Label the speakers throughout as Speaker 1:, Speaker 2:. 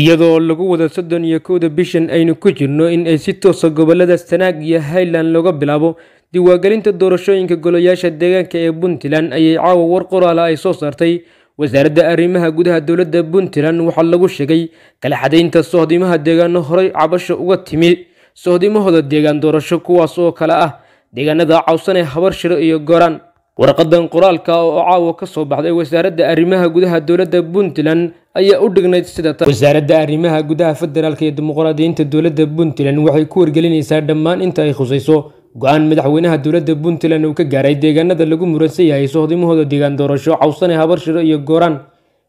Speaker 1: iyadoo lagu wada soddon iyo kowda bishan aynu ku jirno in ay si toosa ah gobolada sanaag iyo highland looga bilaabo diiwaangelinta doorashooyinka golayaasha deegaanka ee puntland ayay caawa war qoraala ah ay soo saartay wasaaradda arrimaha gudaha dowladda puntland waxaa lagu sheegay kala xadaynta sohdimaha deegaano horay cabasho uga timi sohdimahooda deegaan doorasho kuwaas oo kale ah deegaanada cawsan ee habarshiro iyo goraan warqadan qoraalka oo caawa ka soo baxday wasaaradda arrimaha gudaha dowladda puntland ayaa u dhignayd wasaaradda arrimaha gudaha federaalk iyo dimuqraadiyiinta dowladda puntland waxay ku wargelinaysaa dhammaan inta ay khusayso go-aan madaxweynaha dowladda puntland uu ka gaaray deegaanada lagu muransan yahay sohdimahooda deegaan doorasho cawsane habarshiro iyo gooraan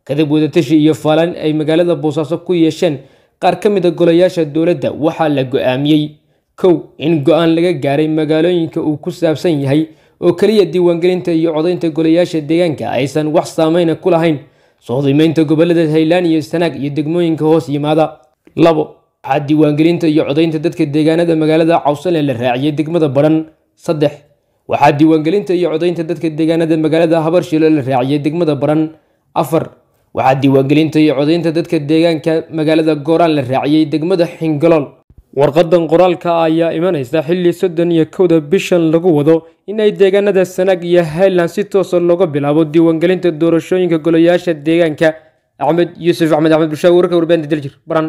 Speaker 1: kadib wadatashi iyo faalan ay magaalada boosaaso ku yeesheen qaar ka mid a golayaasha dowladda waxaa la go-aamiyey kow in go-aan laga gaaray magaalooyinka uu ku saabsan yahay oo keliya diiwaangelinta iyo codaynta golayaasha deegaanka aysan wax saameyna ku lahayn soo gobollada gobolada iyo sanaag iyo degmooyinka hoos yimaada labo waxaa diiwaangelinta iyo codaynta dadka deegaanada magaalada cawsale la raaciyay degmada badhan saddex waxaa diiwaangelinta iyo codaynta dadka deegaanada magaalada habarshiilo la raaciyay degmada badhan afar waxaa diiwaangelinta iyo codaynta dadka deegaanka magaalada gooraan la raaciyay degmada xingalool warqadan qoraalka ayaa imanaysa xilli soddon iyo kowda bishan lagu wado in ay deegaanada sanaag iyo highland si toosa ah looga bilaabo diiwaangelinta doorashooyinka golayaasha deegaanka axmed yuusuf axmed axmed bushaawi wararka warbaahinta daljir baran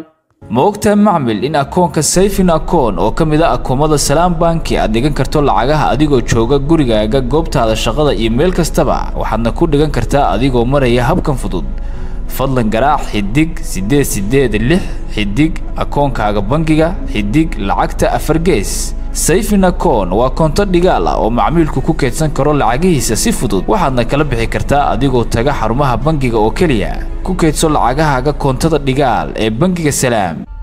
Speaker 2: ma ogtahay macmil in akoonka sayfin akoon oo ka mid a ah akoomada salaam banki aad dhigan karto lacagaha adigoo jooga gurigaaga goobtaada shaqada iyo meel kastaba waxaadna ku dhigan kartaa adigoo maraya habkan fudud fadlan garaac xidig siddeed siddeed lix xidig akoonkaaga bangiga xidig lacagta afar gees sayfin akoon waa koonto dhigaal ah oo macmiilku ku keydsan karo lacagihiisa si fudud waxaadna kala bixi kartaa adigoo taga xarumaha bangiga oo keliya ku keydso lacagahaaga koontada dhigaal ee bangiga salaam